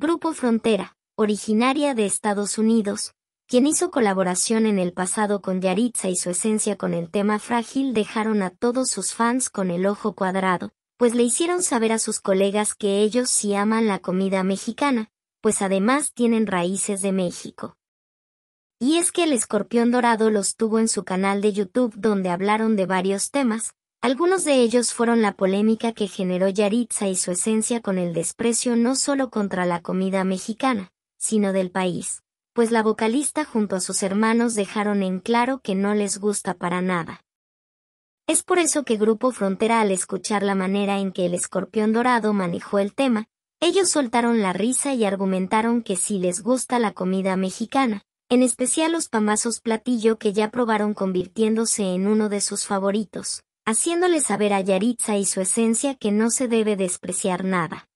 Grupo Frontera, originaria de Estados Unidos, quien hizo colaboración en el pasado con Yaritza y su esencia con el tema frágil dejaron a todos sus fans con el ojo cuadrado, pues le hicieron saber a sus colegas que ellos sí aman la comida mexicana, pues además tienen raíces de México. Y es que el escorpión dorado los tuvo en su canal de YouTube donde hablaron de varios temas, algunos de ellos fueron la polémica que generó Yaritza y su esencia con el desprecio no solo contra la comida mexicana, sino del país, pues la vocalista junto a sus hermanos dejaron en claro que no les gusta para nada. Es por eso que Grupo Frontera al escuchar la manera en que el escorpión dorado manejó el tema, ellos soltaron la risa y argumentaron que sí les gusta la comida mexicana, en especial los pamazos platillo que ya probaron convirtiéndose en uno de sus favoritos, haciéndole saber a Yaritza y su esencia que no se debe despreciar nada.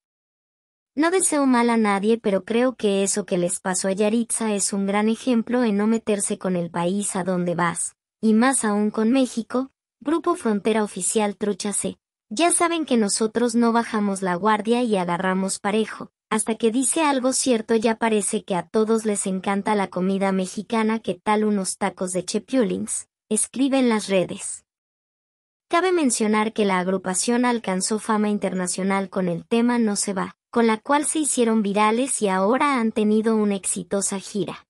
No deseo mal a nadie, pero creo que eso que les pasó a Yaritza es un gran ejemplo en no meterse con el país a donde vas, y más aún con México, Grupo Frontera Oficial Trucha C. Ya saben que nosotros no bajamos la guardia y agarramos parejo, hasta que dice algo cierto ya parece que a todos les encanta la comida mexicana que tal unos tacos de chepiulings, escribe en las redes. Cabe mencionar que la agrupación alcanzó fama internacional con el tema No se va, con la cual se hicieron virales y ahora han tenido una exitosa gira.